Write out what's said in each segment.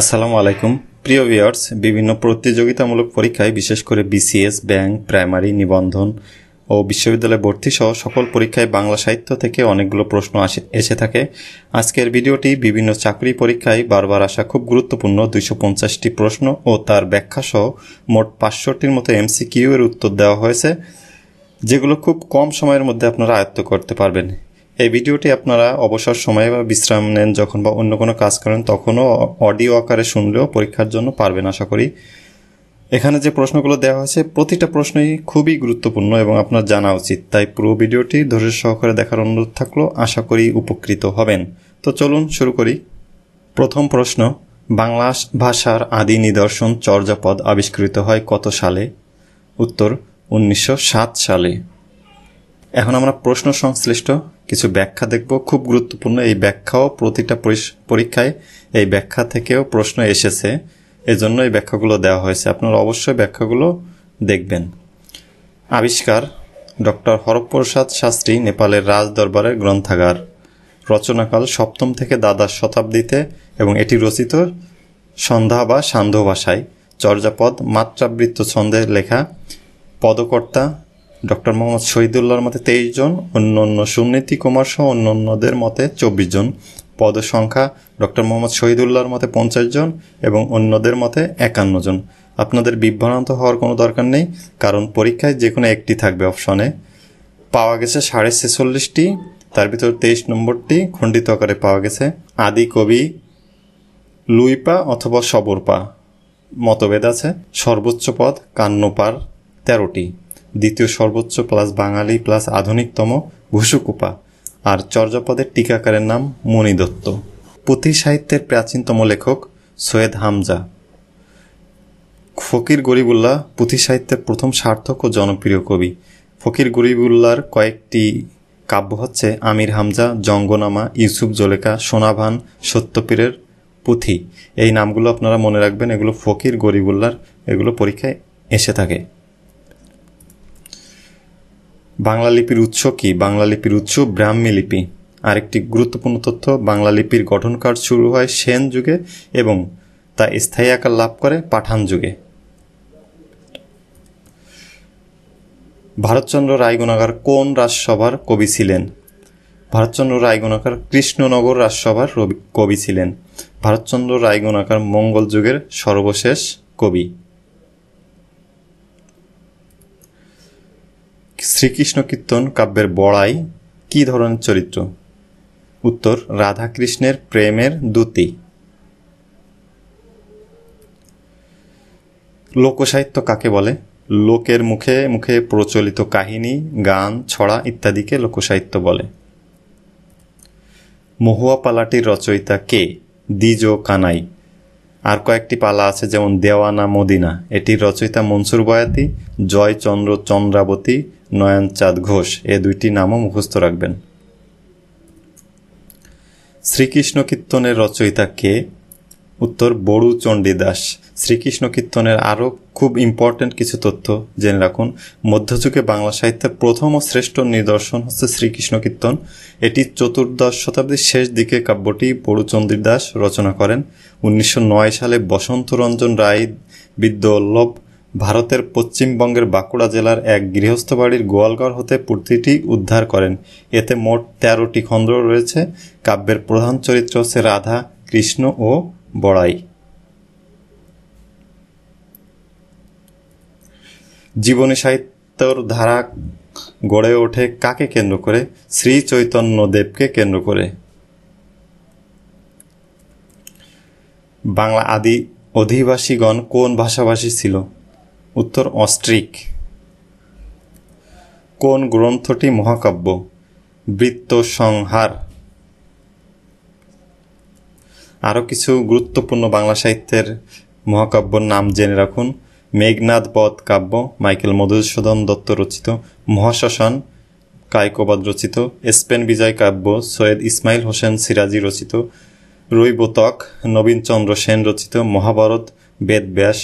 আসসালামু আলাইকুম প্রিয় ভিওর্স বিভিন্ন প্রতিযোগিতামূলক পরীক্ষায় বিশেষ করে বিসিএস ব্যাংক প্রাইমারি নিবন্ধন ও বিশ্ববিদ্যালয় ভর্তি সহ সকল পরীক্ষায় বাংলা সাহিত্য থেকে অনেকগুলো প্রশ্ন আসে এসে থাকে আজকের ভিডিওটি বিভিন্ন চাকরি পরীক্ষায় বারবার আসা খুব গুরুত্বপূর্ণ দুইশো পঞ্চাশটি প্রশ্ন ও তার ব্যাখ্যা সহ মোট পাঁচশোটির মতো এমসি কিউ এর উত্তর দেওয়া হয়েছে যেগুলো খুব কম সময়ের মধ্যে আপনারা আয়ত্ত করতে পারবেন এই ভিডিওটি আপনারা অবসর সময়ে বা বিশ্রাম নেন যখন বা অন্য কোনো কাজ করেন তখনও অডিও আকারে শুনলেও পরীক্ষার জন্য পারবেন আশা করি এখানে যে প্রশ্নগুলো দেওয়া হয়েছে প্রতিটা প্রশ্নই খুবই গুরুত্বপূর্ণ এবং আপনার জানা উচিত তাই পুরো ভিডিওটি ধৈর্য সহকারে দেখার অনুরোধ থাকলেও আশা করি উপকৃত হবেন তো চলুন শুরু করি প্রথম প্রশ্ন বাংলা ভাষার আদি নিদর্শন চর্যাপদ আবিষ্কৃত হয় কত সালে উত্তর উনিশশো সালে এখন আমরা প্রশ্ন সংশ্লিষ্ট কিছু ব্যাখ্যা দেখব খুব গুরুত্বপূর্ণ এই ব্যাখ্যাও প্রতিটা পরীক্ষায় এই ব্যাখ্যা থেকেও প্রশ্ন এসেছে এজন্য এই ব্যাখ্যাগুলো দেওয়া হয়েছে আপনারা অবশ্যই ব্যাখ্যাগুলো দেখবেন আবিষ্কার ডক্টর হরপ্রসাদ শাস্ত্রী নেপালের রাজ দরবারের গ্রন্থাগার রচনাকাল সপ্তম থেকে দ্বাদশ শতাব্দীতে এবং এটি রচিত সন্ধ্যা বা সান্ধ্য ভাষায় চর্যাপদ মাত্রাবৃত্ত ছন্দে লেখা পদকর্তা ডক্টর মোহাম্মদ শহীদুল্লাহর মতে তেইশ জন অন্য অন্য সুনীতি কুমার সহ অন্য অন্যদের মতে চব্বিশ জন পদ সংখ্যা ডক্টর মোহাম্মদ শহীদুল্লাহর মতে পঞ্চাশ জন এবং অন্যদের মতে একান্ন জন আপনাদের বিভ্রান্ত হওয়ার কোনো দরকার নেই কারণ পরীক্ষায় যে কোনো একটি থাকবে অপশনে পাওয়া গেছে সাড়ে ছেচল্লিশটি তার ভিতর তেইশ নম্বরটি খণ্ডিত আকারে পাওয়া গেছে আদি কবি লুইপা অথবা সবরপা মতভেদ আছে সর্বোচ্চ পদ কান্নপার তেরোটি দ্বিতীয় সর্বোচ্চ প্লাস বাঙালি প্লাস আধুনিকতম ভুসুকুপা আর চর্যাপদের টিকাকারের নাম মণি দত্ত পুঁথি সাহিত্যের প্রাচীনতম লেখক সৈয়দ হামজা ফকির গরিবুল্লাহ পুঁথি সাহিত্যের প্রথম সার্থক ও জনপ্রিয় কবি ফকির গরিবুল্লার কয়েকটি কাব্য হচ্ছে আমির হামজা জঙ্গনামা ইউসুফ জোলেকা সোনাভান সত্যপীরের পুঁথি এই নামগুলো আপনারা মনে রাখবেন এগুলো ফকির গরিবুল্লার এগুলো পরীক্ষায় এসে থাকে বাংলা লিপির উৎস কি বাংলা লিপির উৎস ব্রাহ্মী লিপি আরেকটি গুরুত্বপূর্ণ তথ্য বাংলা লিপির গঠন কাজ শুরু হয় সেন যুগে এবং তা স্থায়ী আকার লাভ করে পাঠান যুগে ভারতচন্দ্র রায়গুণাগার কোন রাজসভার কবি ছিলেন ভারতচন্দ্র রায়গুণাকার কৃষ্ণনগর রাজসভার কবি ছিলেন ভারতচন্দ্র রায়গুণাকার মঙ্গল যুগের সর্বশেষ কবি শ্রীকৃষ্ণ কীর্তন কাব্যের বড়াই কী ধরনের চরিত্র উত্তর রাধাকৃষ্ণের প্রেমের দূতি লোকসাহিত্য কাকে বলে লোকের মুখে মুখে প্রচলিত কাহিনী গান ছড়া ইত্যাদিকে লোকসাহিত্য বলে মহুয়া পালাটির রচয়িতা কে দিজ কানাই আর কয়েকটি পালা আছে যেমন দেওয়ানা মদিনা এটির রচয়িতা মনসুর বয়াতি জয়চন্দ্র চন্দ্রাবতী নয়নচাঁদ ঘোষ এ দুইটি নামও মুখস্থ রাখবেন শ্রীকৃষ্ণ কীর্তনের রচয়িতা কে উত্তর বড়ু চণ্ডী দাস শ্রীকৃষ্ণ কীর্তনের আরও খুব ইম্পর্ট্যান্ট কিছু তথ্য জেনে রাখুন মধ্যযুগে বাংলা সাহিত্যের প্রথম ও শ্রেষ্ঠ নিদর্শন হচ্ছে শ্রীকৃষ্ণ কীর্তন এটি চতুর্দশ শতাব্দীর শেষ দিকে কাব্যটি বড়ুচন্দ্রী দাস রচনা করেন উনিশশো সালে বসন্ত রঞ্জন রায় বিদ্যল্লভ ভারতের পশ্চিমবঙ্গের বাঁকুড়া জেলার এক গৃহস্থ বাড়ির গোয়ালঘর হতে প্রতিটি উদ্ধার করেন এতে মোট তেরোটি খন্দ্র রয়েছে কাব্যের প্রধান চরিত্র হচ্ছে রাধা কৃষ্ণ ও বড়াই জীবনী সাহিত্যর ধারা গড়ে ওঠে কাকে কেন্দ্র করে শ্রী চৈতন্য দেবকে কেন্দ্র করে বাংলা আদি অধিবাসীগণ কোন ভাষাভাষী ছিল উত্তর অস্ট্রিক কোন গ্রন্থটি মহাকাব্য বৃত্ত সংহার আরও কিছু গুরুত্বপূর্ণ বাংলা সাহিত্যের মহাকাব্যর নাম জেনে রাখুন মেঘনাদ পদ কাব্য মাইকেল মধুসূদন দত্ত রচিত মহাশ্মশান কায়কবাদ রচিত স্পেন বিজয় কাব্য সৈয়দ ইসমাইল হোসেন সিরাজি রচিত রৈবতক নবীনচন্দ্র সেন রচিত মহাভারত বেদব্যাস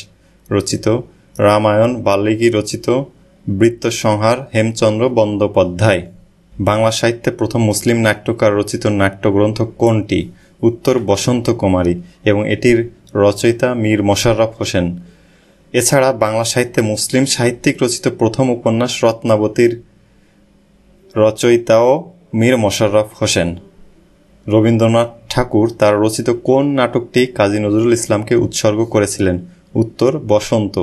রচিত রামায়ণ বাল্মীকি রচিত বৃত্তসংহার হেমচন্দ্র বন্দ্যোপাধ্যায় বাংলা সাহিত্যে প্রথম মুসলিম নাট্যকার রচিত নাট্যগ্রন্থ কোনটি উত্তর বসন্ত কুমারী এবং এটির রচয়িতা মীর মোশাররফ হোসেন এছাড়া বাংলা সাহিত্যে মুসলিম সাহিত্যিক রচিত প্রথম উপন্যাস রত্নাবতীর রচয়িতাও মীর মোশাররফ হোসেন রবীন্দ্রনাথ ঠাকুর তার রচিত কোন নাটকটি কাজী নজরুল ইসলামকে উৎসর্গ করেছিলেন উত্তর বসন্ত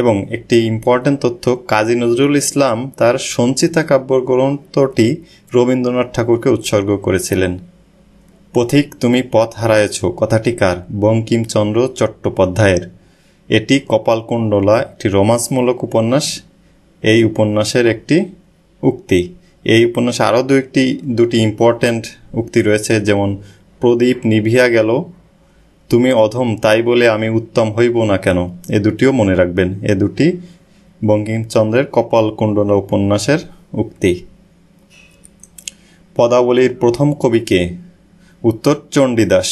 এবং একটি ইম্পর্ট্যান্ট তথ্য কাজী নজরুল ইসলাম তার সঞ্চিতা কাব্যগ্রন্থটি রবীন্দ্রনাথ ঠাকুরকে উৎসর্গ করেছিলেন পথিক তুমি পথ হারায়েছ কথাটি কার বঙ্কিমচন্দ্র চট্টোপাধ্যায়ের এটি কপালকুণ্ডলা একটি রোমান্সমূলক উপন্যাস এই উপন্যাসের একটি উক্তি এই উপন্যাসে আরও দু একটি দুটি ইম্পর্ট্যান্ট উক্তি রয়েছে যেমন প্রদীপ নিভিয়া গেল তুমি অধম তাই বলে আমি উত্তম হইব না কেন এ দুটিও মনে রাখবেন এ দুটি বঙ্কিমচন্দ্রের কুণ্ডলা উপন্যাসের উক্তি পদাবলীর প্রথম কবিকে উত্তর চণ্ডীদাস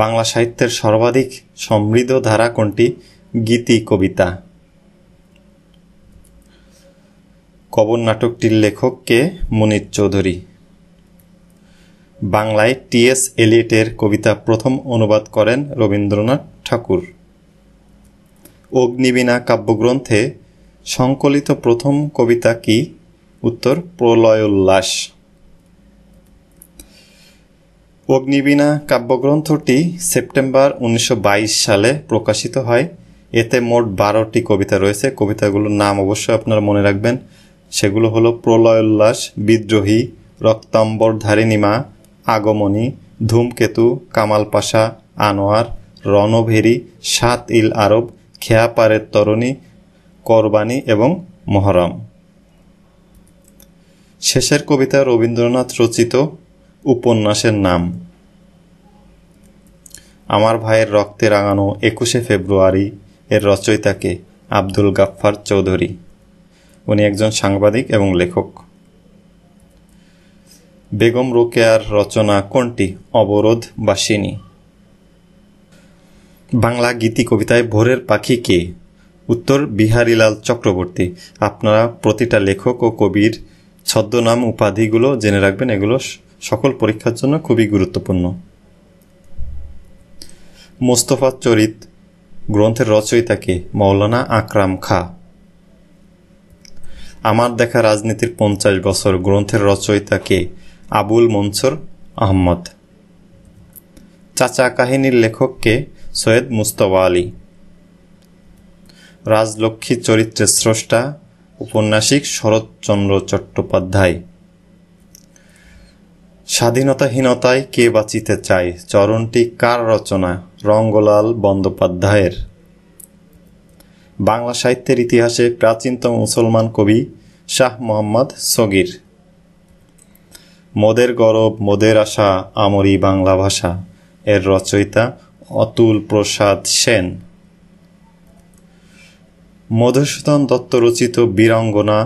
বাংলা সাহিত্যের সর্বাধিক সমৃদ্ধ ধারা কোনটি গীতি কবিতা কবর নাটকটির লেখক কে মুনির চৌধুরী বাংলায় টিএস এলিয়েটের কবিতা প্রথম অনুবাদ করেন রবীন্দ্রনাথ ঠাকুর অগ্নিবীণা কাব্যগ্রন্থে সংকলিত প্রথম কবিতা কি উত্তর প্রলয়োল্লাস অগ্নিবীণা কাব্যগ্রন্থটি সেপ্টেম্বর উনিশশো সালে প্রকাশিত হয় এতে মোট বারোটি কবিতা রয়েছে কবিতাগুলোর নাম অবশ্যই আপনারা মনে রাখবেন সেগুলো হলো প্রলয়োল্লাস বিদ্রোহী রক্তাম্বর ধারিণীমা আগমনি ধূমকেতু কামাল পাশা আনোয়ার রণভেরি সাত ইল আরব খেয়াপাড়ের তরণী করবানি এবং মহরম শেষের কবিতা রবীন্দ্রনাথ রচিত উপন্যাসের নাম আমার ভাইয়ের রক্তে রাঙানো একুশে ফেব্রুয়ারি এর রচয়িতাকে আব্দুল গাফফার চৌধুরী উনি একজন সাংবাদিক এবং লেখক বেগম রোকেয়ার রচনা কোনটি অবরোধ বাসিনী বাংলা গীতি কবিতায় ভোরের পাখি কে উত্তর বিহারীলাল চক্রবর্তী আপনারা প্রতিটা লেখক ও কবির ছদ্মনাম উপাধিগুলো জেনে রাখবেন এগুলো সকল পরীক্ষার জন্য খুবই গুরুত্বপূর্ণ মোস্তফা চরিত গ্রন্থের রচয়িতাকে মৌলানা আকরাম খা আমার দেখা রাজনীতির পঞ্চাশ বছর গ্রন্থের রচয়িতাকে আবুল মনসুর আহমদ চাচা কাহিনীর লেখককে সৈয়দ মুস্তফা আলী রাজলক্ষ্মী চরিত্রের স্রষ্টা উপন্যাসিক শরৎচন্দ্র চট্টোপাধ্যায় স্বাধীনতাহীনতায় কে বাঁচিতে চায় চরণটি কার রচনা রঙ্গলাল বন্দ্যোপাধ্যায়ের বাংলা সাহিত্যের ইতিহাসে প্রাচীনতম মুসলমান কবি শাহ মোহাম্মদ সগির মদের গরব মদের আশা আমরি বাংলা ভাষা এর রচয়িতা অতুল প্রসাদ সেন মধুসূদন দত্ত রচিত বীরাঙ্গনা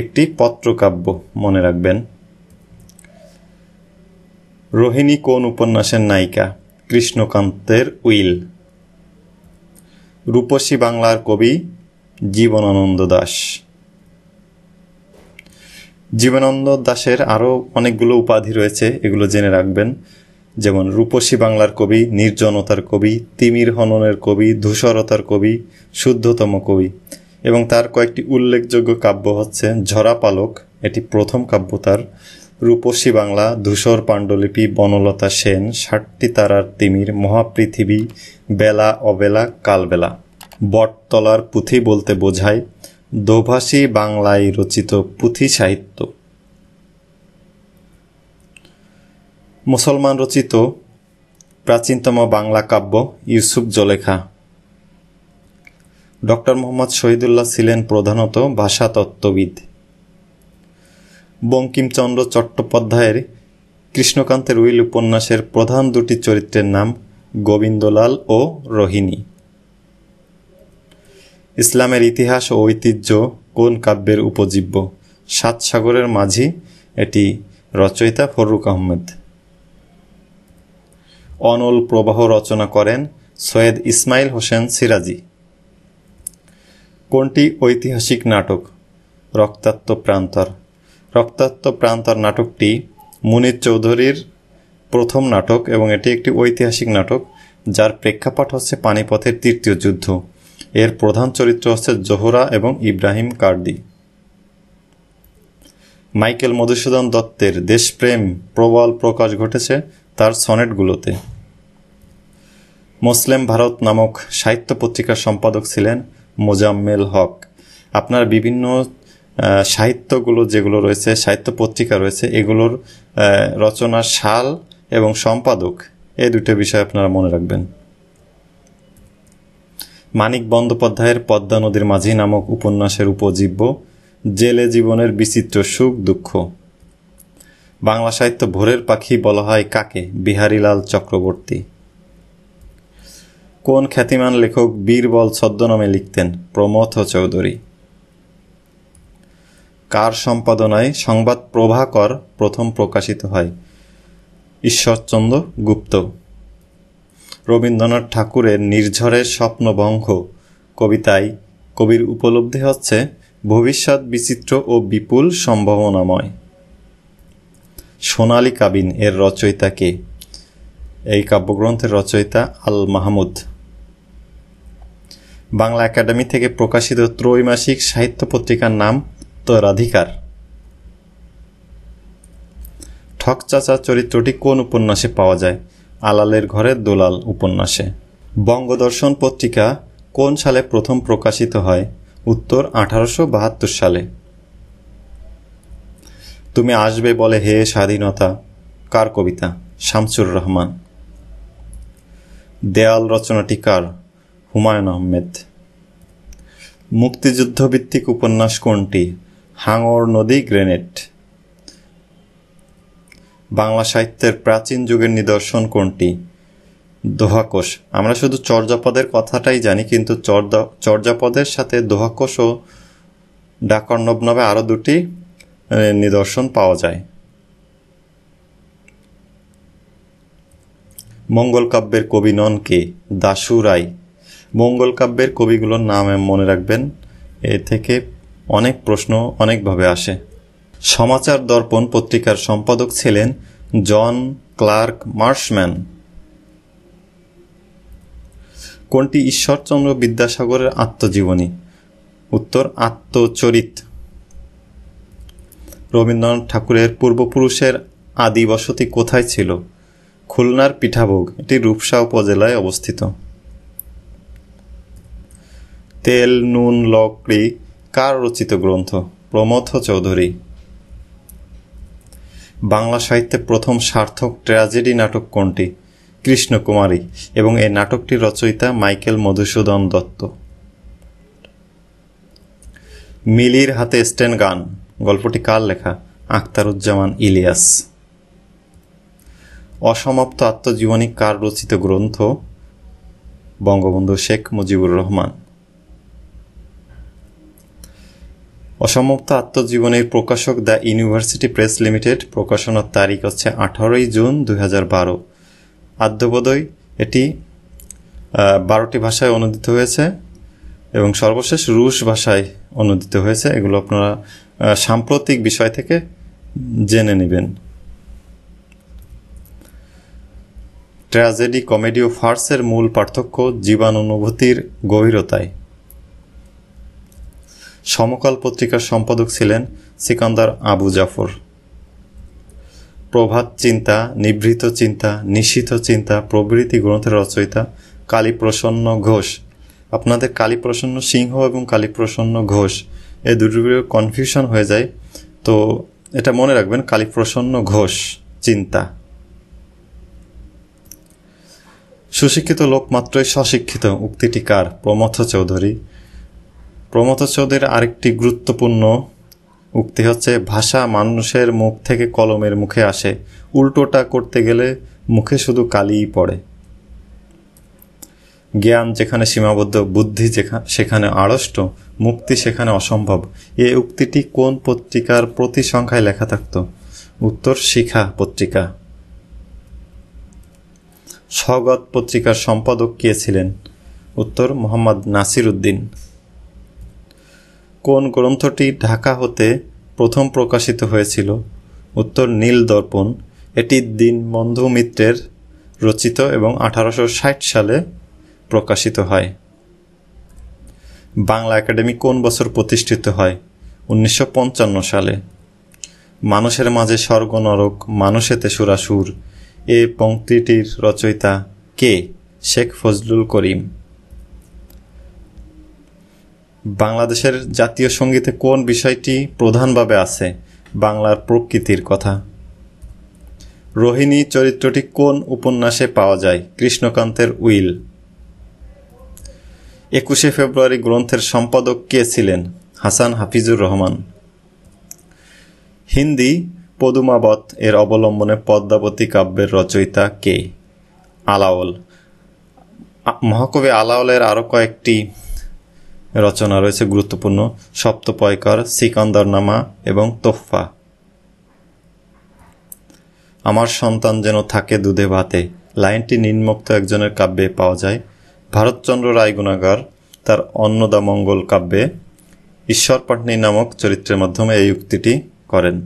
একটি পত্রকাব্য মনে রাখবেন রোহিণী কোন উপন্যাসের নায়িকা কৃষ্ণকান্তের উইল রূপসী বাংলার কবি জীবনানন্দ দাস জীবনানন্দ দাসের আরও অনেকগুলো উপাধি রয়েছে এগুলো জেনে রাখবেন যেমন রূপসী বাংলার কবি নির্জনতার কবি তিমির হননের কবি ধূসরতার কবি শুদ্ধতম কবি এবং তার কয়েকটি উল্লেখযোগ্য কাব্য হচ্ছে ঝরা পালক এটি প্রথম কাব্য তার রূপসী বাংলা ধূসর পাণ্ডুলিপি বনলতা সেন ষাটটি তারার তিমির মহাপৃথিবী বেলা অবেলা কালবেলা বটতলার পুঁথি বলতে বোঝায় দোভাষী বাংলায় রচিত পুঁথি সাহিত্য মুসলমান রচিত প্রাচীনতম বাংলা কাব্য ইউসুফ জলেখা ডক্টর মোহাম্মদ শহীদুল্লাহ ছিলেন প্রধানত ভাষাতত্ত্ববিদ বঙ্কিমচন্দ্র চট্টোপাধ্যায়ের কৃষ্ণকান্তের উইল উপন্যাসের প্রধান দুটি চরিত্রের নাম গোবিন্দলাল ও রোহিণী ইসলামের ইতিহাস ও ঐতিহ্য কোন কাব্যের উপজীব্য সাত সাগরের মাঝি এটি রচয়িতা ফররুক আহমেদ অনল প্রবাহ রচনা করেন সৈয়দ ইসমাইল হোসেন সিরাজি কোনটি ঐতিহাসিক নাটক রক্তাত্ম প্রান্তর রক্তাত্ম প্রান্তর নাটকটি মুনির চৌধুরীর প্রথম নাটক এবং এটি একটি ঐতিহাসিক নাটক যার প্রেক্ষাপট হচ্ছে পানিপথের তৃতীয় যুদ্ধ এর প্রধান চরিত্র হচ্ছে জোহরা এবং ইব্রাহিম কার্দি মাইকেল মধুসূদন দত্তের দেশপ্রেম প্রবল প্রকাশ ঘটেছে তার সনেটগুলোতে মুসলিম ভারত নামক সাহিত্য পত্রিকার সম্পাদক ছিলেন মোজাম্মেল হক আপনার বিভিন্ন সাহিত্যগুলো যেগুলো রয়েছে সাহিত্য পত্রিকা রয়েছে এগুলোর রচনা সাল এবং সম্পাদক এই দুটো বিষয় আপনারা মনে রাখবেন মানিক বন্দ্যোপাধ্যায়ের পদ্মা নদীর মাঝি নামক উপন্যাসের উপজীব্য জেলে জীবনের বিচিত্র সুখ দুঃখ বাংলা সাহিত্য ভোরের পাখি বলা হয় কাকে বিহারীলাল চক্রবর্তী কোন খ্যাতিমান লেখক বীরবল ছদ্মনামে লিখতেন প্রমথ চৌধুরী কার সম্পাদনায় সংবাদ প্রভাকর প্রথম প্রকাশিত হয় ঈশ্বরচন্দ্র গুপ্ত রবীন্দ্রনাথ ঠাকুরের নির্ঝরের স্বপ্নভঙ্গ কবিতায় কবির উপলব্ধি হচ্ছে ভবিষ্যৎ বিচিত্র ও বিপুল সম্ভাবনাময় সোনালি কাবিন এর রচয়িতাকে এই কাব্যগ্রন্থের রচয়িতা আল মাহমুদ বাংলা একাডেমি থেকে প্রকাশিত ত্রৈমাসিক সাহিত্য পত্রিকার নাম তরাধিকার ঠক চাচা চরিত্রটি কোন উপন্যাসে পাওয়া যায় আলালের ঘরের দোলাল উপন্যাসে বঙ্গদর্শন পত্রিকা কোন সালে প্রথম প্রকাশিত হয় উত্তর আঠারোশো সালে তুমি আসবে বলে হে স্বাধীনতা কার কবিতা শামসুর রহমান দেয়াল রচনাটি কার হুমায়ুন আহমেদ মুক্তিযুদ্ধভিত্তিক উপন্যাস কোনটি হাঙর নদী গ্রেনেড বাংলা সাহিত্যের প্রাচীন যুগের নিদর্শন কোনটি দোহাকোষ আমরা শুধু চর্যাপদের কথাটাই জানি কিন্তু চর্যাপদের সাথে দোহাকোষ ও ডাকর্ণব নামে আরও দুটি নিদর্শন পাওয়া যায় মঙ্গল কাব্যের কবি নন কে দাসু রায় মঙ্গল কাব্যের কবিগুলোর নাম মনে রাখবেন এ থেকে অনেক প্রশ্ন অনেকভাবে আসে সমাচার দর্পণ পত্রিকার সম্পাদক ছিলেন জন ক্লার্ক মার্শম্যান কোনটি ঈশ্বরচন্দ্র বিদ্যাসাগরের আত্মজীবনী উত্তর আত্মচরিত রবীন্দ্রনাথ ঠাকুরের পূর্বপুরুষের আদি বসতি কোথায় ছিল খুলনার পিঠাভোগ এটি রূপসা উপজেলায় অবস্থিত তেল নুন লকড়ি কার রচিত গ্রন্থ প্রমথ চৌধুরী বাংলা সাহিত্যে প্রথম সার্থক ট্র্যাজেডি নাটক কোনটি কৃষ্ণকুমারী এবং এই নাটকটির রচয়িতা মাইকেল মধুসূদন দত্ত মিলির হাতে স্টেন গান গল্পটি কার লেখা আখতারুজ্জামান ইলিয়াস অসমাপ্ত আত্মজীবনী কার রচিত গ্রন্থ বঙ্গবন্ধু শেখ মুজিবুর রহমান অসমাপ্ত আত্মজীবনীর প্রকাশক দ্য ইউনিভার্সিটি প্রেস লিমিটেড প্রকাশনার তারিখ হচ্ছে আঠারোই জুন দুই হাজার বারো আদ্যবোধয় এটি বারোটি ভাষায় অনুদিত হয়েছে এবং সর্বশেষ রুশ ভাষায় অনুদিত হয়েছে এগুলো আপনারা সাম্প্রতিক বিষয় থেকে জেনে নেবেন ট্র্যাজেডি কমেডি ও ফার্সের মূল পার্থক্য অনুভূতির গভীরতায় সমকাল পত্রিকার সম্পাদক ছিলেন সিকান্দার আবু জাফর প্রভাত চিন্তা নিভৃত চিন্তা নিশিত চিন্তা প্রভৃতি গ্রন্থের রচয়িতা কালীপ্রসন্ন ঘোষ আপনাদের কালীপ্রসন্ন সিংহ এবং কালীপ্রসন্ন ঘোষ এই দুটো কনফিউশন হয়ে যায় তো এটা মনে রাখবেন কালীপ্রসন্ন ঘোষ চিন্তা সুশিক্ষিত লোক মাত্রই স্বশিক্ষিত উক্তিটি কার প্রমথ চৌধুরী প্রমথচৌদের আরেকটি গুরুত্বপূর্ণ উক্তি হচ্ছে ভাষা মানুষের মুখ থেকে কলমের মুখে আসে উল্টোটা করতে গেলে মুখে শুধু কালিই পড়ে জ্ঞান যেখানে সীমাবদ্ধ বুদ্ধি সেখানে আড়ষ্ট মুক্তি সেখানে অসম্ভব এ উক্তিটি কোন পত্রিকার প্রতি সংখ্যায় লেখা থাকত উত্তর শিখা পত্রিকা স্বগত পত্রিকার সম্পাদক কে ছিলেন উত্তর মোহাম্মদ নাসির উদ্দিন কোন গ্রন্থটি ঢাকা হতে প্রথম প্রকাশিত হয়েছিল উত্তর নীল দর্পণ এটি বন্ধু মিত্রের রচিত এবং আঠারোশো সালে প্রকাশিত হয় বাংলা একাডেমি কোন বছর প্রতিষ্ঠিত হয় উনিশশো সালে মানুষের মাঝে স্বর্গ নরক মানুষেতে সুরাসুর এ পঙ্ক্তিটির রচয়িতা কে শেখ ফজলুল করিম বাংলাদেশের জাতীয় সঙ্গীতে কোন বিষয়টি প্রধানভাবে আছে বাংলার প্রকৃতির কথা রোহিণী চরিত্রটি কোন উপন্যাসে পাওয়া যায় কৃষ্ণকান্তের উইল একুশে ফেব্রুয়ারি গ্রন্থের সম্পাদক কে ছিলেন হাসান হাফিজুর রহমান হিন্দি পদুমাবত এর অবলম্বনে পদ্মাবতী কাব্যের রচয়িতা কে আলাওল মহাকবি আলাওলের আরও কয়েকটি রচনা রয়েছে গুরুত্বপূর্ণ সিকান্দার সিকন্দরনামা এবং তোফা আমার সন্তান যেন থাকে দুধে ভাতে লাইনটি নিম্মুক্ত একজনের কাব্যে পাওয়া যায় ভারতচন্দ্র রায়গুণাগার তার অন্নদা মঙ্গল কাব্যে ঈশ্বর পাটনি নামক চরিত্রের মাধ্যমে এই উক্তিটি করেন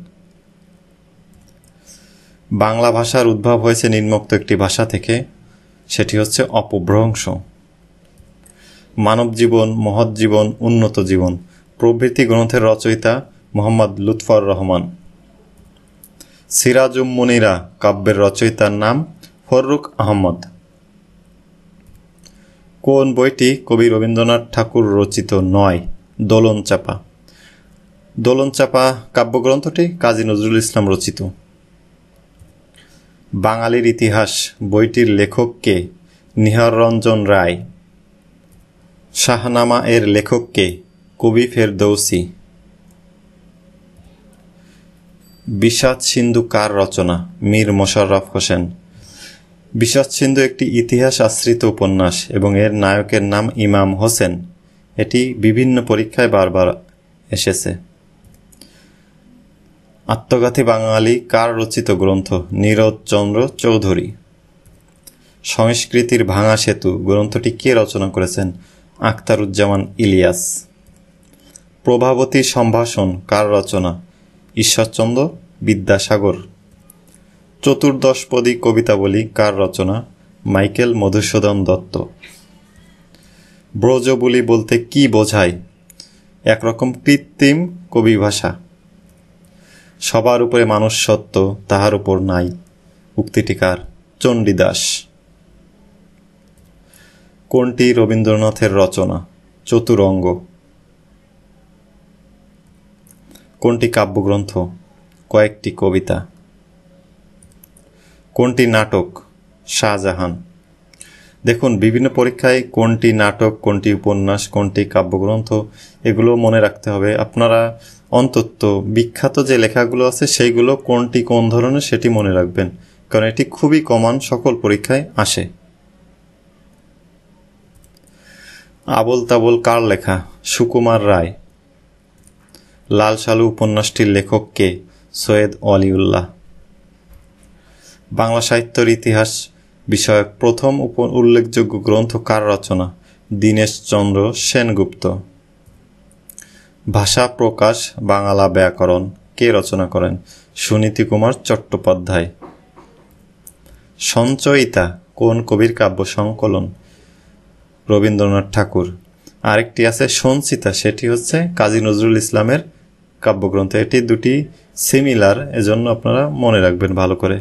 বাংলা ভাষার উদ্ভব হয়েছে নিম্মুক্ত একটি ভাষা থেকে সেটি হচ্ছে অপভ্রংশ মানব জীবন মহৎ জীবন উন্নত জীবন প্রভৃতি গ্রন্থের রচয়িতা মোহাম্মদ লুৎফর রহমান সিরাজুম মুনিরা কাব্যের রচয়িতার নাম ফররুক আহমদ কোন বইটি কবি রবীন্দ্রনাথ ঠাকুর রচিত নয় দোলন চাপা দোলন চাপা কাব্যগ্রন্থটি কাজী নজরুল ইসলাম রচিত বাঙালির ইতিহাস বইটির লেখককে নিহর রঞ্জন রায় শাহনামা এর লেখককে কবি ফেরদৌসি বিষাদ সিন্ধু কার রচনা মীর মোশাররফ হোসেন বিষাদ সিন্ধু একটি ইতিহাস আশ্রিত উপন্যাস এবং এর নায়কের নাম ইমাম হোসেন এটি বিভিন্ন পরীক্ষায় বারবার এসেছে আত্মঘাতী বাঙালি কার রচিত গ্রন্থ নীরজ চন্দ্র চৌধুরী সংস্কৃতির ভাঙা সেতু গ্রন্থটি কে রচনা করেছেন আখতারুজ্জামান ইলিয়াস প্রভাবতী সম্ভাষণ কার রচনা ঈশ্বরচন্দ্র বিদ্যাসাগর চতুর্দশপদী কবিতাবলী কার রচনা মাইকেল মধুসূদন দত্ত ব্রজবুলি বলতে কি বোঝায় একরকম কৃত্রিম কবি ভাষা সবার উপরে মানুষ সত্য তাহার উপর নাই উক্তিটিকার চণ্ডীদাস কোনটি রবীন্দ্রনাথের রচনা চতুরঙ্গ কোনটি কাব্যগ্রন্থ কয়েকটি কবিতা কোনটি নাটক শাহজাহান দেখুন বিভিন্ন পরীক্ষায় কোনটি নাটক কোনটি উপন্যাস কোনটি কাব্যগ্রন্থ এগুলো মনে রাখতে হবে আপনারা অন্তত বিখ্যাত যে লেখাগুলো আছে সেইগুলো কোনটি কোন ধরনের সেটি মনে রাখবেন কারণ এটি খুবই কমান সকল পরীক্ষায় আসে আবল তাবল কার লেখা সুকুমার রায় লাল সালু উপন্যাসটির লেখক কে সৈয়দ অলিউল্লাহ বাংলা সাহিত্যের ইতিহাস বিষয়ক প্রথম উপ উল্লেখযোগ্য গ্রন্থ কার রচনা দীনেশচন্দ্র সেনগুপ্ত ভাষা প্রকাশ বাংলা ব্যাকরণ কে রচনা করেন সুনীতি কুমার চট্টোপাধ্যায় সঞ্চয়িতা কোন কবির কাব্য সংকলন রবীন্দ্রনাথ ঠাকুর আরেকটি আছে সঞ্চিতা সেটি হচ্ছে কাজী নজরুল ইসলামের কাব্যগ্রন্থ এটি দুটি সিমিলার এজন্য আপনারা মনে রাখবেন ভালো করে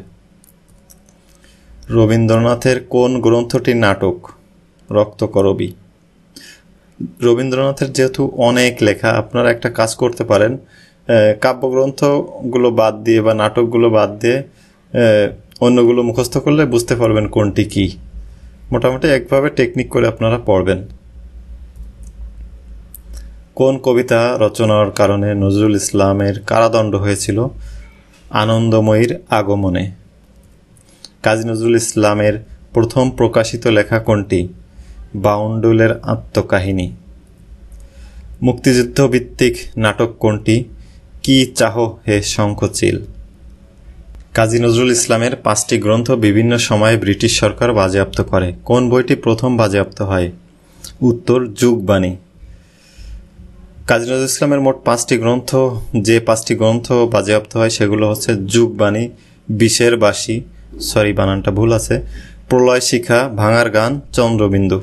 রবীন্দ্রনাথের কোন গ্রন্থটি নাটক রক্তকরবী রবীন্দ্রনাথের যেহেতু অনেক লেখা আপনারা একটা কাজ করতে পারেন কাব্যগ্রন্থগুলো বাদ দিয়ে বা নাটকগুলো বাদ দিয়ে অন্যগুলো মুখস্থ করলে বুঝতে পারবেন কোনটি কী মোটামুটি একভাবে টেকনিক করে আপনারা পড়বেন কোন কবিতা রচনার কারণে নজরুল ইসলামের কারাদণ্ড হয়েছিল আনন্দময়ীর আগমনে কাজী নজরুল ইসলামের প্রথম প্রকাশিত লেখা কোনটি বাউন্ডুলের আত্মকাহিনী মুক্তিযুদ্ধভিত্তিক নাটক কোনটি কি চাহ হে শঙ্খচিল কাজী নজরুল ইসলামের পাঁচটি গ্রন্থ বিভিন্ন সময়ে ব্রিটিশ সরকার বাজেয়াপ্ত করে কোন বইটি প্রথম বাজেয়াপ্ত হয় উত্তর যুগবাণী কাজী নজরুল ইসলামের মোট পাঁচটি গ্রন্থ যে পাঁচটি গ্রন্থ বাজেয়াপ্ত হয় সেগুলো হচ্ছে যুগবাণী বিষের বাসী সরি বানানটা ভুল আছে প্রলয় শিখা ভাঙার গান চন্দ্রবিন্দু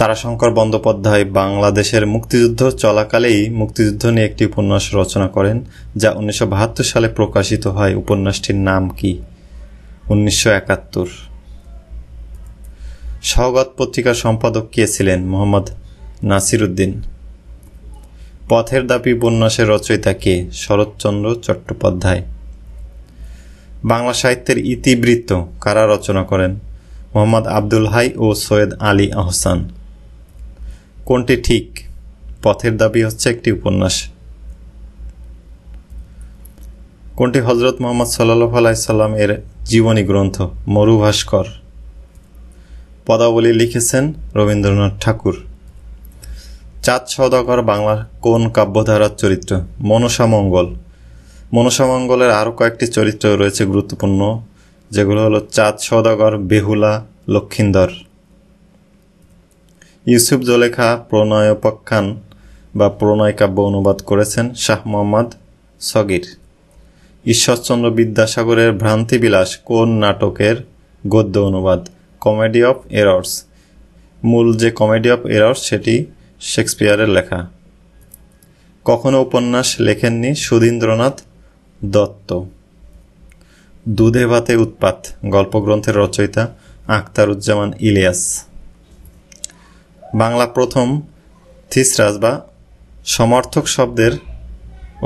তারাশঙ্কর বন্দ্যোপাধ্যায় বাংলাদেশের মুক্তিযুদ্ধ চলাকালেই মুক্তিযুদ্ধ নিয়ে একটি উপন্যাস রচনা করেন যা উনিশশো সালে প্রকাশিত হয় উপন্যাসটির নাম কি উনিশশো একাত্তর সওগাত পত্রিকার সম্পাদক কে ছিলেন মোহাম্মদ নাসির উদ্দিন পথের দাবি উপন্যাসের রচয়িতা কে শরৎচন্দ্র চট্টোপাধ্যায় বাংলা সাহিত্যের ইতিবৃত্ত কারা রচনা করেন মোহাম্মদ আব্দুল হাই ও সৈয়দ আলী আহসান কোনটি ঠিক পথের দাবি হচ্ছে একটি উপন্যাস কোনটি হজরত মোহাম্মদ সাল্লাহ আলাইসাল্লাম এর জীবনী গ্রন্থ মরু ভাস্কর পদাবলী লিখেছেন রবীন্দ্রনাথ ঠাকুর চাঁদ সদাকর বাংলার কোন কাব্যধারার চরিত্র মনসামঙ্গল মনসামঙ্গলের আরও কয়েকটি চরিত্র রয়েছে গুরুত্বপূর্ণ যেগুলো হলো চাঁদ সদাগর বেহুলা লক্ষিন্দর ইউসুফ জলেখা প্রণয়োপাখ্যান বা প্রণয় কাব্য অনুবাদ করেছেন শাহ মোহাম্মদ সগির ঈশ্বরচন্দ্র বিদ্যাসাগরের ভ্রান্তিবিলাস কোন নাটকের গদ্য অনুবাদ কমেডি অফ এরর্স মূল যে কমেডি অফ এরর্স সেটি শেক্সপিয়ারের লেখা কখনো উপন্যাস লেখেননি সুধীন্দ্রনাথ দত্ত দুধে ভাতে উৎপাত গল্পগ্রন্থের রচয়িতা আখতারুজ্জামান ইলিয়াস বাংলা প্রথম থিসরাজ বা সমর্থক শব্দের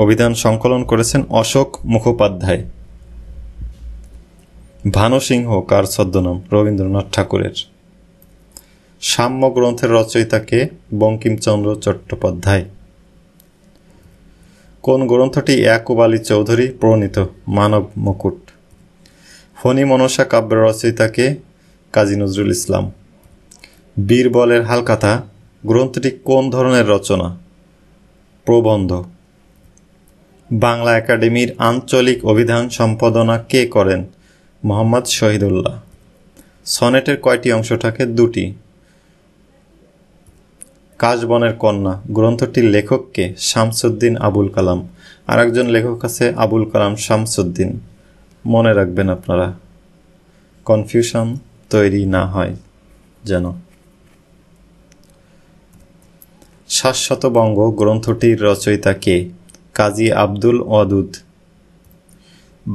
অভিধান সংকলন করেছেন অশোক মুখোপাধ্যায় ভানু সিংহ কার ছদ্মনাম রবীন্দ্রনাথ ঠাকুরের সাম্য গ্রন্থের রচয়িতাকে বঙ্কিমচন্দ্র চট্টোপাধ্যায় কোন গ্রন্থটি একুব আলী চৌধুরী প্রণীত মানব মুকুট ফণি মনসা কাব্য রচয়িতাকে কাজী নজরুল ইসলাম বীরবলের হালকাথা গ্রন্থটি কোন ধরনের রচনা প্রবন্ধ বাংলা একাডেমির আঞ্চলিক অভিধান সম্পাদনা কে করেন মোহাম্মদ শহীদুল্লাহ সনেটের কয়টি অংশ থাকে দুটি কাশবনের কন্যা গ্রন্থটির লেখককে শামসুদ্দিন আবুল কালাম আর একজন লেখক আছে আবুল কালাম শামসুদ্দিন মনে রাখবেন আপনারা কনফিউশন তৈরি না হয় যেন শাশ্বতবঙ্গ গ্রন্থটির রচয়িতা কে কাজী আব্দুল ওয়াদুদ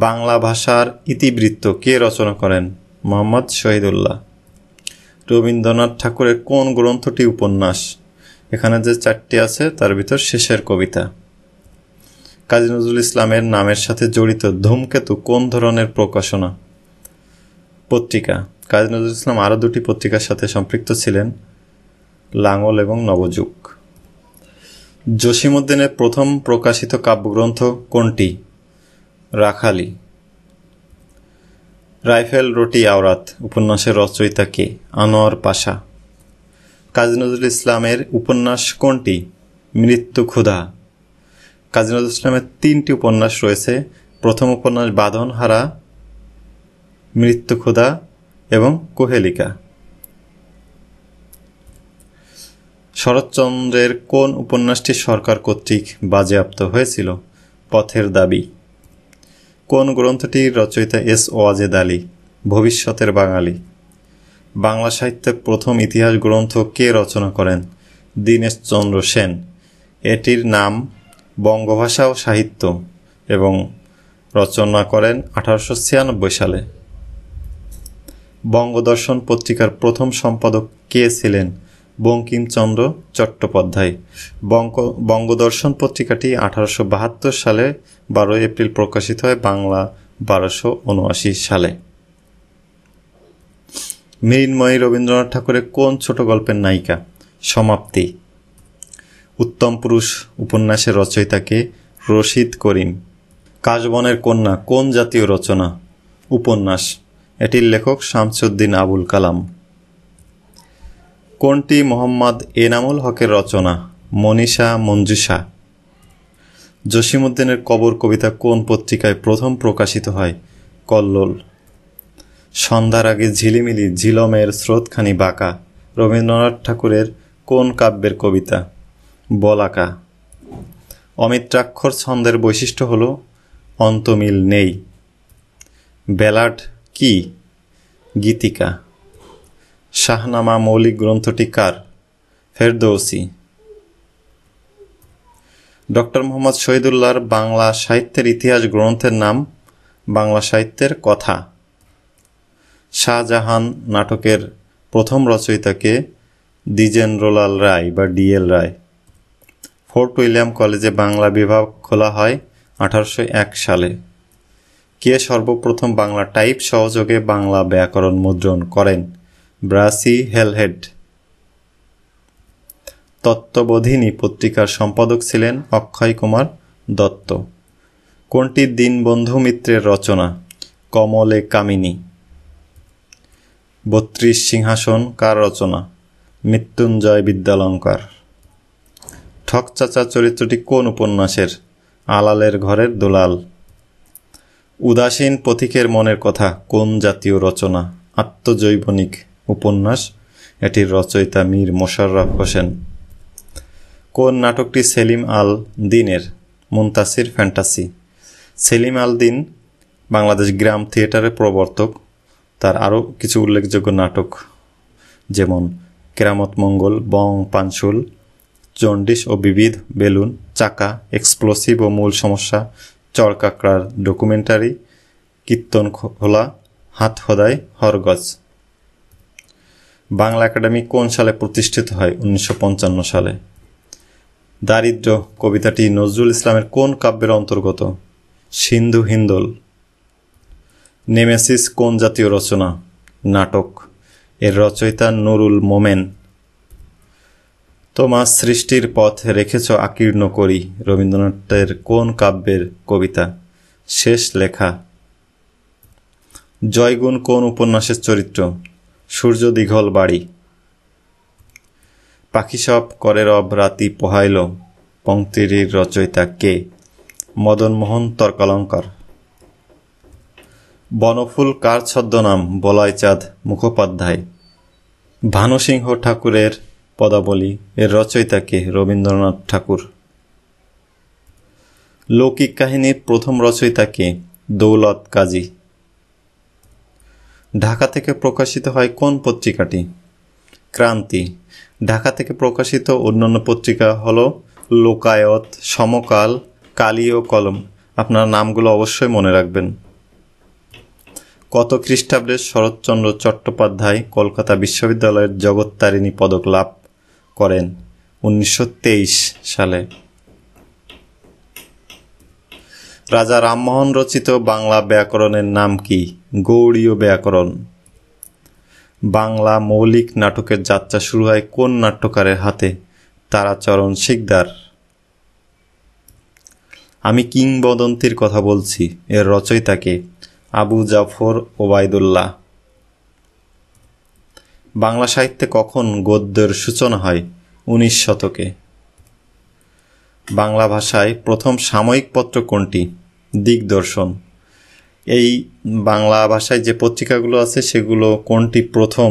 বাংলা ভাষার ইতিবৃত্ত কে রচনা করেন মোহাম্মদ শহীদুল্লাহ রবীন্দ্রনাথ ঠাকুরের কোন গ্রন্থটি উপন্যাস এখানে যে চারটি আছে তার ভিতর শেষের কবিতা কাজী নজরুল ইসলামের নামের সাথে জড়িত ধূমকেতু কোন ধরনের প্রকাশনা পত্রিকা কাজী নজরুল ইসলাম আরও দুটি পত্রিকার সাথে সম্পৃক্ত ছিলেন লাঙল এবং নবযুগ জসীমুদ্দিনের প্রথম প্রকাশিত কাব্যগ্রন্থ কোনটি রাখালি রাইফেল রটি আওরাত উপন্যাসের রচয়িতা কে আনোয়ার পাশা কাজী নজরুল ইসলামের উপন্যাস কোনটি মৃত্যু ক্ষুধা কাজী নজরুল ইসলামের তিনটি উপন্যাস রয়েছে প্রথম উপন্যাস বাঁধনহারা মৃত্যু ক্ষুধা এবং কোহেলিকা শরৎচন্দ্রের কোন উপন্যাসটি সরকার কর্তৃক বাজেয়াপ্ত হয়েছিল পথের দাবি কোন গ্রন্থটির রচয়িতা এস ওয়াজেদ আলী ভবিষ্যতের বাঙালি বাংলা সাহিত্যের প্রথম ইতিহাস গ্রন্থ কে রচনা করেন দীনেশচন্দ্র সেন এটির নাম বঙ্গভাষা ও সাহিত্য এবং রচনা করেন আঠারোশো ছিয়ানব্বই সালে বঙ্গদর্শন পত্রিকার প্রথম সম্পাদক কে ছিলেন বঙ্কিমচন্দ্র চট্টোপাধ্যায় বঙ্গ বঙ্গদর্শন পত্রিকাটি আঠারোশো বাহাত্তর সালে বারো এপ্রিল প্রকাশিত হয় বাংলা বারোশো উনআশি সালে মৃন্ময়ী রবীন্দ্রনাথ ঠাকুরের কোন ছোট গল্পের নায়িকা সমাপ্তি উত্তম পুরুষ উপন্যাসের রচয়িতাকে রশিদ করিম কাশবনের কন্যা কোন জাতীয় রচনা উপন্যাস এটির লেখক শামসুদ্দিন আবুল কালাম কোনটি মোহাম্মদ এনামুল হকের রচনা মনীষা মঞ্জুষা জসিমুদ্দিনের কবর কবিতা কোন পত্রিকায় প্রথম প্রকাশিত হয় কল্লোল সন্ধ্যার আগে ঝিলিমিলি ঝিলমের স্রোতখানি বাঁকা রবীন্দ্রনাথ ঠাকুরের কোন কাব্যের কবিতা বলাকা অমিত্রাক্ষর ছন্দের বৈশিষ্ট্য হল অন্তমিল নেই বেলাট কি গীতিকা শাহনামা মৌলিক গ্রন্থটি কার ফেরদৌসি ডক্টর মোহাম্মদ শহীদুল্লাহর বাংলা সাহিত্যের ইতিহাস গ্রন্থের নাম বাংলা সাহিত্যের কথা শাহজাহান নাটকের প্রথম রচয়িতাকে দ্বিজেন্দ্রলাল রায় বা ডিএল রায় ফোর্ট উইলিয়াম কলেজে বাংলা বিভাগ খোলা হয় আঠারোশো এক সালে কে সর্বপ্রথম বাংলা টাইপ সহযোগে বাংলা ব্যাকরণ মুদ্রণ করেন ব্রাসি হেলহেড তত্ত্ববোধিনী পত্রিকার সম্পাদক ছিলেন অক্ষয় কুমার দত্ত কোনটি দীনবন্ধু মিত্রের রচনা কমলে কামিনী বত্রিশ সিংহাসন কার রচনা মৃত্যুঞ্জয় বিদ্যালঙ্কার ঠকচাচা চরিত্রটি কোন উপন্যাসের আলালের ঘরের দোলাল উদাসীন পথিকের মনের কথা কোন জাতীয় রচনা আত্মজৈবনিক উপন্যাস এটির রচয়িতা মীর মোশাররফ হোসেন কোন নাটকটি সেলিম আল দিনের মুন্তাসির ফ্যান্টাসি সেলিম আল দিন বাংলাদেশ গ্রাম থিয়েটারের প্রবর্তক তার আরও কিছু উল্লেখযোগ্য নাটক যেমন কেরামত মঙ্গল বং পাঞ্চুল জন্ডিস ও বিবিধ বেলুন চাকা এক্সপ্লোসিভ ও মূল সমস্যা চরকাকড়ার ডকুমেন্টারি কীর্তন খোলা হাত হদায় হরগজ বাংলা একাডেমি কোন সালে প্রতিষ্ঠিত হয় উনিশশো সালে দারিদ্র কবিতাটি নজরুল ইসলামের কোন কাব্যের অন্তর্গত সিন্ধু হিন্দোল নেমেসিস কোন জাতীয় রচনা নাটক এর রচয়িতা নুরুল মোমেন তোমার সৃষ্টির পথ রেখেছ আকীর্ণ করি রবীন্দ্রনাথের কোন কাব্যের কবিতা শেষ লেখা জয়গুণ কোন উপন্যাসের চরিত্র সূর্য দীঘল বাড়ি পাখি সব করে রব রাতি পোহাইল পংক্তির রচয়িতা কে মদনমোহন তর্কলঙ্কর বনফুল কার ছদ্মনাম বলাইচাঁদ মুখোপাধ্যায় ভানুসিংহ ঠাকুরের পদাবলী এর রচয়িতা কে রবীন্দ্রনাথ ঠাকুর লৌকিক কাহিনীর প্রথম রচয়িতা কে দৌলত কাজী ঢাকা থেকে প্রকাশিত হয় কোন পত্রিকাটি ক্রান্তি ঢাকা থেকে প্রকাশিত অন্যান্য পত্রিকা হলো লোকায়ত সমকাল কালি ও কলম আপনারা নামগুলো অবশ্যই মনে রাখবেন কত খ্রিস্টাব্দে শরৎচন্দ্র চট্টোপাধ্যায় কলকাতা বিশ্ববিদ্যালয়ের জগত্তারিণী পদক লাভ করেন উনিশশো সালে রাজা রামমোহন রচিত বাংলা ব্যাকরণের নাম কি গৌড়ীয় ব্যাকরণ বাংলা মৌলিক নাটকের যাত্রা শুরু হয় কোন নাট্যকারের হাতে তারাচরণ শিকদার আমি কিংবদন্তির কথা বলছি এর রচয়িতাকে আবু জাফর ওবায়দুল্লাহ বাংলা সাহিত্যে কখন গদ্যের সূচনা হয় উনিশ শতকে বাংলা ভাষায় প্রথম সাময়িক পত্র কোনটি দিকদর্শন এই বাংলা ভাষায় যে পত্রিকাগুলো আছে সেগুলো কোনটি প্রথম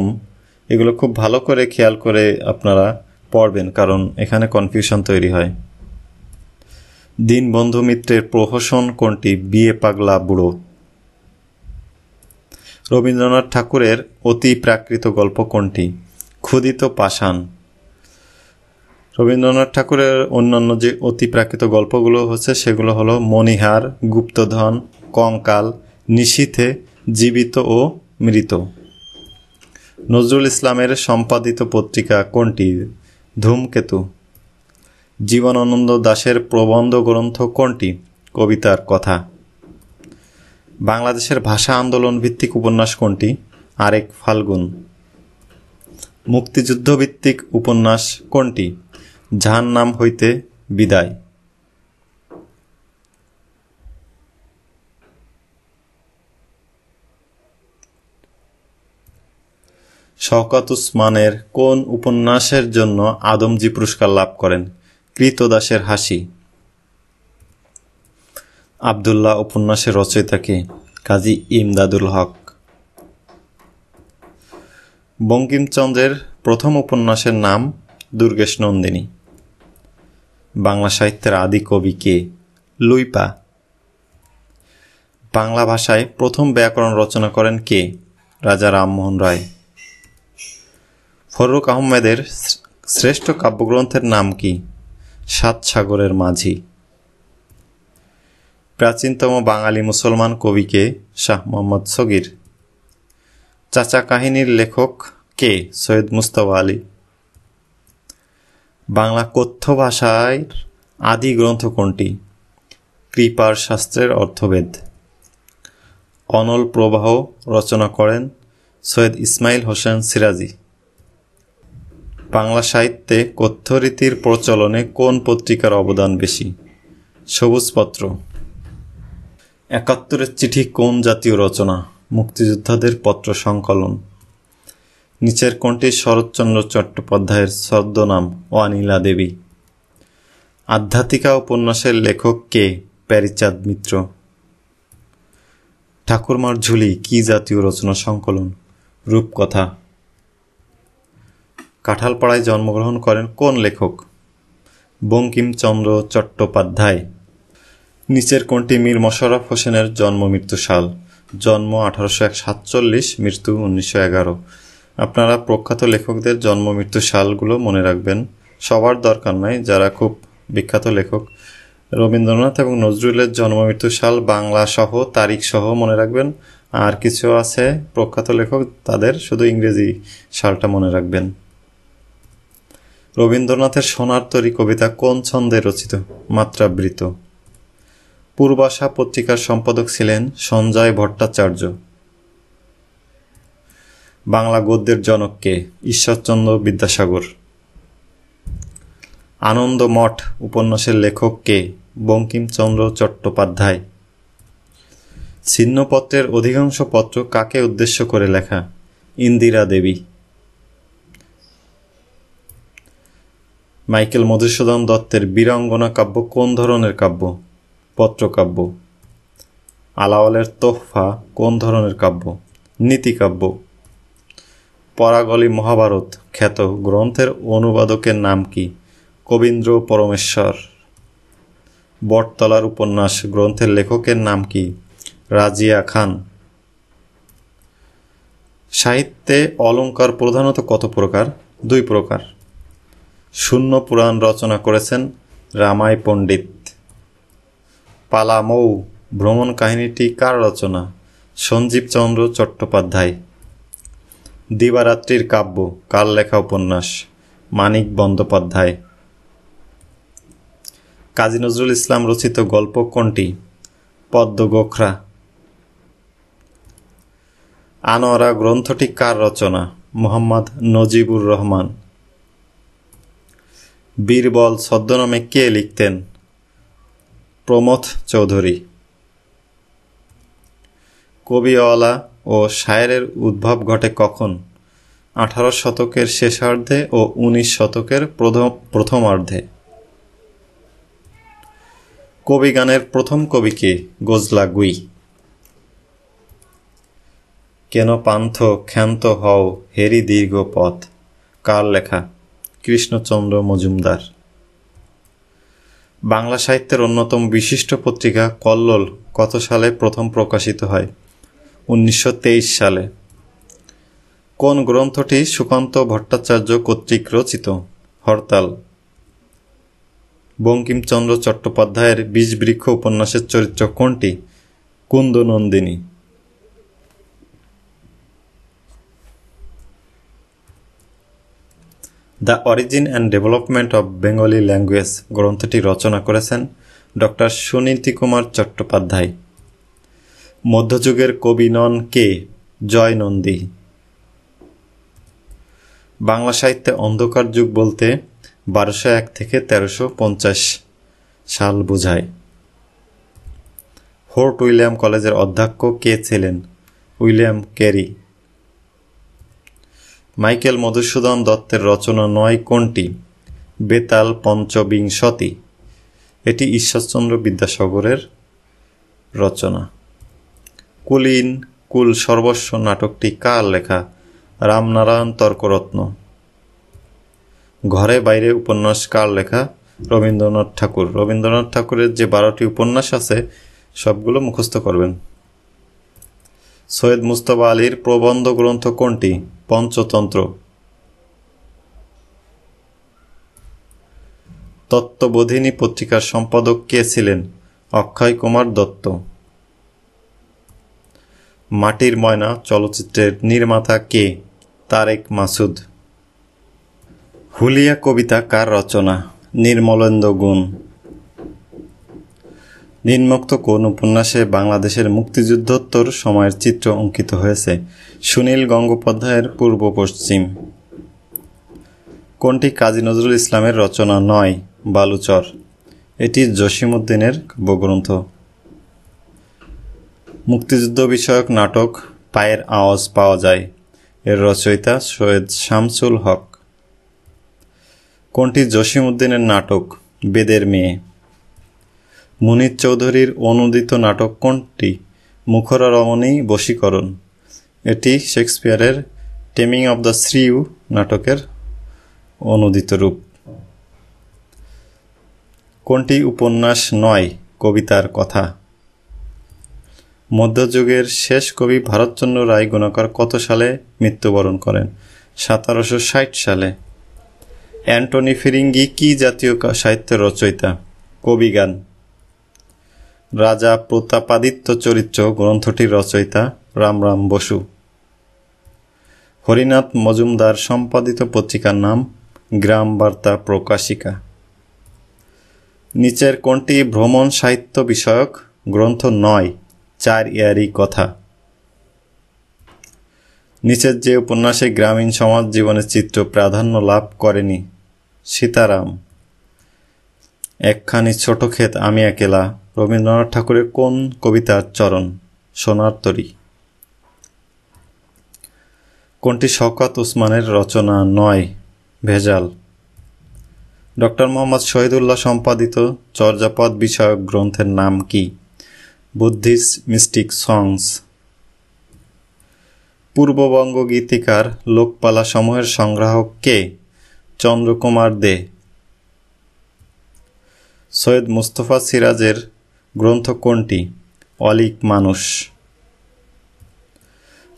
এগুলো খুব ভালো করে খেয়াল করে আপনারা পড়বেন কারণ এখানে কনফিউশন তৈরি হয় দীনবন্ধু মিত্রের প্রহসন কোনটি বিয়ে পাগলা বুড়ো রবীন্দ্রনাথ ঠাকুরের অতি প্রাকৃত গল্প কোনটি ক্ষুদিত পাষাণ রবীন্দ্রনাথ ঠাকুরের অন্যান্য যে অতিপ্রাকৃত গল্পগুলো হচ্ছে সেগুলো হলো মণিহার গুপ্তধন কঙ্কাল নিশীথে জীবিত ও মৃত নজরুল ইসলামের সম্পাদিত পত্রিকা কোনটি ধূমকেতু জীবনানন্দ দাশের প্রবন্ধ গ্রন্থ কোনটি কবিতার কথা বাংলাদেশের ভাষা আন্দোলন ভিত্তিক উপন্যাস কোনটি আরেক ফাল্গুন মুক্তিযুদ্ধ ভিত্তিক উপন্যাস কোনটি নাম হইতে বিদায় শওকাত উসমানের কোন উপন্যাসের জন্য আদমজি পুরস্কার লাভ করেন কৃতদাসের হাসি আবদুল্লাহ উপন্যাসের রচয়িতাকে কাজী ইমদাদুল হক বঙ্কিমচন্দ্রের প্রথম উপন্যাসের নাম দুর্গেশ নন্দিনী বাংলা সাহিত্যের আদি কবি কে লুইপা বাংলা ভাষায় প্রথম ব্যাকরণ রচনা করেন কে রাজা রামমোহন রায় ফরুক আহমেদের শ্রেষ্ঠ কাব্যগ্রন্থের নাম কি সাত সাগরের মাঝি প্রাচীনতম বাঙালি মুসলমান কবিকে শাহ মোহাম্মদ সগির চাচা কাহিনীর লেখক কে সৈয়দ মুস্তফা আলী বাংলা কথ্য ভাষায় আদি গ্রন্থ কোনটি কৃপার শাস্ত্রের অর্থভেদ অনল প্রবাহ রচনা করেন সৈয়দ ইসমাইল হোসেন সিরাজি বাংলা সাহিত্যে কথ্য রীতির প্রচলনে কোন পত্রিকার অবদান বেশি সবুজপত্র একাত্তরের চিঠি কোন জাতীয় রচনা মুক্তিযোদ্ধাদের পত্র সংকলন নিচের কোনটি শরৎচন্দ্র চট্টোপাধ্যায়ের ছদ্মনাম অনিলা দেবী আধ্যাত্মিকা উপন্যাসের লেখক কে প্যারিচাঁদ মিত্র ঠাকুরমার ঝুলি কি জাতীয় রচনা সংকলন রূপকথা কাঁঠালপাড়ায় জন্মগ্রহণ করেন কোন লেখক বঙ্কিমচন্দ্র চট্টোপাধ্যায় নিচের কোনটি মীর মশরফ হোসেনের জন্ম মৃত্যু সাল জন্ম আঠারোশো সাতচল্লিশ মৃত্যু উনিশশো এগারো আপনারা প্রখ্যাত লেখকদের জন্ম মৃত্যু সালগুলো মনে রাখবেন সবার দরকার নাই যারা খুব বিখ্যাত লেখক রবীন্দ্রনাথ এবং নজরুলের জন্ম মৃত্যু সাল বাংলা সহ তারিখ সহ মনে রাখবেন আর কিছু আছে প্রখ্যাত লেখক তাদের শুধু ইংরেজি সালটা মনে রাখবেন রবীন্দ্রনাথের সোনার তরী কবিতা কোন ছন্দে রচিত মাত্রাবৃত পূর্বাশা পত্রিকার সম্পাদক ছিলেন সঞ্জয় ভট্টাচার্য বাংলা গদ্যের জনককে ঈশ্বরচন্দ্র বিদ্যাসাগর আনন্দ মঠ উপন্যাসের লেখককে বঙ্কিমচন্দ্র চট্টোপাধ্যায় ছিন্নপত্রের অধিকাংশ পত্র কাকে উদ্দেশ্য করে লেখা ইন্দিরা দেবী মাইকেল মধুসূদন দত্তের বীরাঙ্গনা কাব্য কোন ধরনের কাব্য পত্রকাব্য আলাওয়ালের তোহফা কোন ধরনের কাব্য নীতিকাব্য পরাগলি মহাভারত খ্যাত গ্রন্থের অনুবাদকের নাম কি কবীন্দ্র পরমেশ্বর বটতলার উপন্যাস গ্রন্থের লেখকের নাম কি রাজিয়া খান সাহিত্যে অলঙ্কার প্রধানত কত প্রকার দুই প্রকার শূন্য পুরাণ রচনা করেছেন রামাই পণ্ডিত পালামৌ ভ্রমণ কাহিনীটি কার রচনা সঞ্জীবচন্দ্র চট্টোপাধ্যায় দিবারাত্রির কাব্য কার লেখা উপন্যাস মানিক বন্দ্যোপাধ্যায় কাজী নজরুল ইসলাম রচিত গল্প কোনটি পদ্ম গোখরা আনোয়ারা গ্রন্থটি কার রচনা মোহাম্মদ নজিবুর রহমান বীরবল ছদ্মনামে কে লিখতেন প্রমথ চৌধুরী কবিওয়ালা ও শায়েরের উদ্ভব ঘটে কখন আঠারো শতকের শেষার্ধে ও উনিশ শতকের প্রথমার্ধে কবি গানের প্রথম কবি কে গোজলা গুই কেন পান্থ ক্ষান্ত হও হেরি দীর্ঘ পথ কার লেখা কৃষ্ণচন্দ্র মজুমদার বাংলা সাহিত্যের অন্যতম বিশিষ্ট পত্রিকা কল্লোল কত সালে প্রথম প্রকাশিত হয় উনিশশো সালে কোন গ্রন্থটি সুকান্ত ভট্টাচার্য কর্তৃক রচিত হরতাল বঙ্কিমচন্দ্র চট্টোপাধ্যায়ের বীজবৃক্ষ উপন্যাসের চরিত্র কোনটি Kundanandini the origin and development of Bengali language গ্রন্থটি রচনা করেছেন ডক্টর সুনীতি কুমার চট্টোপাধ্যায় মধ্যযুগের কবি নন কে জয় নন্দী বাংলা সাহিত্যে অন্ধকার যুগ বলতে বারোশো এক থেকে তেরোশো পঞ্চাশ সাল বোঝায় ফোর্ট উইলিয়াম কলেজের অধ্যক্ষ কে ছিলেন উইলিয়াম ক্যারি মাইকেল মধুসূদন দত্তের রচনা নয় কোনটি বেতাল পঞ্চবিংশতি এটি ঈশ্বরচন্দ্র বিদ্যাসাগরের রচনা কুলীন কুল সর্বস্ব নাটকটি কার লেখা রামনারায়ণ তর্করত্ন ঘরে বাইরে উপন্যাস কার লেখা রবীন্দ্রনাথ ঠাকুর রবীন্দ্রনাথ ঠাকুরের যে বারোটি উপন্যাস আছে সবগুলো মুখস্থ করবেন সৈয়দ মুস্তফা আলীর প্রবন্ধ গ্রন্থ কোনটি পঞ্চতন্ত্র তত্ত্ববোধিনী পত্রিকার সম্পাদক কে ছিলেন অক্ষয় কুমার দত্ত মাটির ময়না চলচ্চিত্রের নির্মাতা কে তারেক মাসুদ হুলিয়া কবিতা কার রচনা নির্মলেন্দ্র গুণ নিম্নোক্ত কোন উপন্যাসে বাংলাদেশের মুক্তিযুদ্ধোত্তর সময়ের চিত্র অঙ্কিত হয়েছে সুনীল গঙ্গোপাধ্যায়ের পূর্ব পশ্চিম কোনটি কাজী নজরুল ইসলামের রচনা নয় বালুচর এটি জসিমুদ্দিনের কাব্যগ্রন্থ মুক্তিযুদ্ধ বিষয়ক নাটক পায়ের আওয়াজ পাওয়া যায় এর রচয়িতা সৈয়দ শামসুল হক কোনটি উদ্দিনের নাটক বেদের মেয়ে মুনির চৌধুরীর অনুদিত নাটক কোনটি মুখরা রমণী বশীকরণ এটি শেক্সপিয়ারের টেমিং অব দ্য শ্রিউ নাটকের অনুদিত রূপ কোনটি উপন্যাস নয় কবিতার কথা মধ্যযুগের শেষ কবি ভারতচন্দ্র রায় গুণাকর কত সালে মৃত্যুবরণ করেন সতেরোশো ষাট সালে অ্যান্টনি ফিরিঙ্গি কি জাতীয় সাহিত্যের রচয়িতা কবিগান রাজা প্রতাপাদিত্য চরিত্র গ্রন্থটির রচয়িতা রামরাম বসু হরিনাথ মজুমদার সম্পাদিত পত্রিকার নাম গ্রাম বার্তা প্রকাশিকা নিচের কোনটি ভ্রমণ সাহিত্য বিষয়ক গ্রন্থ নয় চার ইয়ারই কথা নিচের যে উপন্যাসে গ্রামীণ সমাজ জীবনের চিত্র প্রাধান্য লাভ করেনি সীতারাম একখানি ছোট ক্ষেত আমি একেলা রবীন্দ্রনাথ ঠাকুরের কোন কবিতার চরণ সোনার তরি কোনটি শকত ওসমানের রচনা নয় ভেজাল ডক্টর মোহাম্মদ শহীদুল্লাহ সম্পাদিত চর্যাপদ বিষয়ক গ্রন্থের নাম কী বুদ্ধিস্ট মিস্টিক সংস পূর্ববঙ্গ গীতিকার লোকপালা সমূহের সংগ্রাহক কে চন্দ্রকুমার দে সৈয়দ মুস্তফা সিরাজের গ্রন্থ কোনটি অলিক মানুষ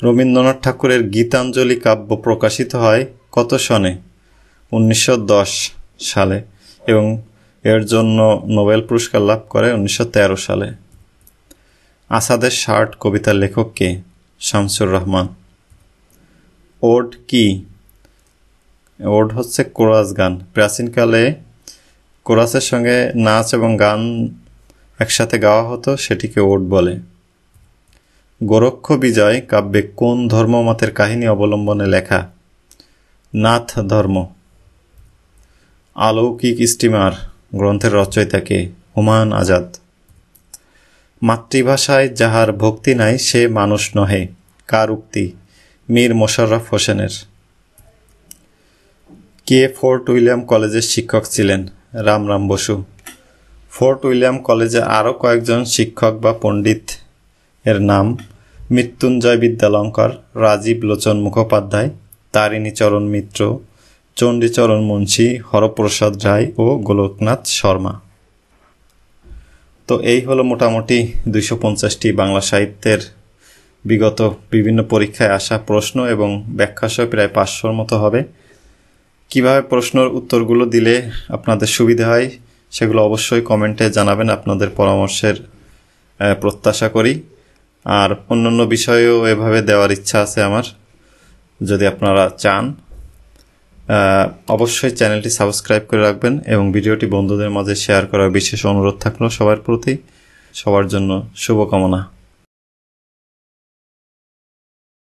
রবীন্দ্রনাথ ঠাকুরের গীতাঞ্জলি কাব্য প্রকাশিত হয় কত সনে উনিশশো সালে এবং এর জন্য নোবেল পুরস্কার লাভ করে উনিশশো সালে আসাদের শার্ট কবিতার লেখককে শামসুর রহমান ওড কি ওড হচ্ছে কোরাস গান প্রাচীনকালে কোরাসের সঙ্গে নাচ এবং গান একসাথে গাওয়া হতো সেটিকে ওড বলে গোরক্ষ বিজয় কাব্যে কোন ধর্মমতের কাহিনী অবলম্বনে লেখা নাথ ধর্ম আলৌকিক স্টিমার গ্রন্থের রচয়িতাকে হুমায়ুন আজাদ মাতৃভাষায় যাহার ভক্তি নাই সে মানুষ নহে কার উক্তি মীর মোশাররফ হোসেনের কে ফোর্ট উইলিয়াম কলেজের শিক্ষক ছিলেন রামরাম বসু ফোর্ট উইলিয়াম কলেজে আরও কয়েকজন শিক্ষক বা পণ্ডিত এর নাম মৃত্যুঞ্জয় বিদ্যালঙ্কর রাজীব লোচন মুখোপাধ্যায় তারিণীচরণ মিত্র চণ্ডীচরণ মুন্সী হরপ্রসাদ রায় ও গোলকনাথ শর্মা তো এই হলো মোটামুটি দুইশো পঞ্চাশটি বাংলা সাহিত্যের বিগত বিভিন্ন পরীক্ষায় আসা প্রশ্ন এবং ব্যাখ্যাসহ প্রায় পাঁচশোর মতো হবে কিভাবে প্রশ্নর উত্তরগুলো দিলে আপনাদের সুবিধা হয় সেগুলো অবশ্যই কমেন্টে জানাবেন আপনাদের পরামর্শের প্রত্যাশা করি আর অন্যান্য বিষয়েও এভাবে দেওয়ার ইচ্ছা আছে আমার যদি আপনারা চান অবশ্যই চ্যানেলটি সাবস্ক্রাইব করে রাখবেন এবং ভিডিওটি বন্ধুদের মাঝে শেয়ার করার বিশেষ অনুরোধ থাকলো সবার প্রতি সবার জন্য শুভকামনা